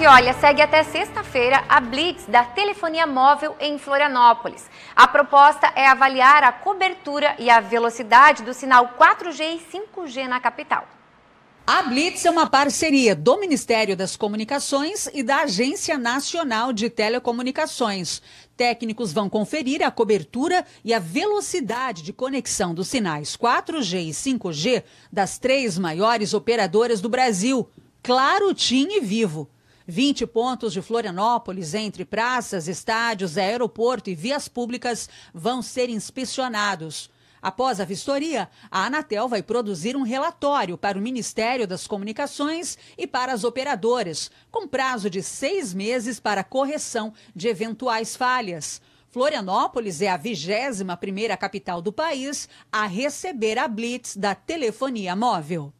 E olha, segue até sexta-feira a Blitz da telefonia móvel em Florianópolis. A proposta é avaliar a cobertura e a velocidade do sinal 4G e 5G na capital. A Blitz é uma parceria do Ministério das Comunicações e da Agência Nacional de Telecomunicações. Técnicos vão conferir a cobertura e a velocidade de conexão dos sinais 4G e 5G das três maiores operadoras do Brasil: Claro, TIM e Vivo. 20 pontos de Florianópolis, entre praças, estádios, aeroporto e vias públicas, vão ser inspecionados. Após a vistoria, a Anatel vai produzir um relatório para o Ministério das Comunicações e para as operadoras, com prazo de seis meses para correção de eventuais falhas. Florianópolis é a 21ª capital do país a receber a blitz da telefonia móvel.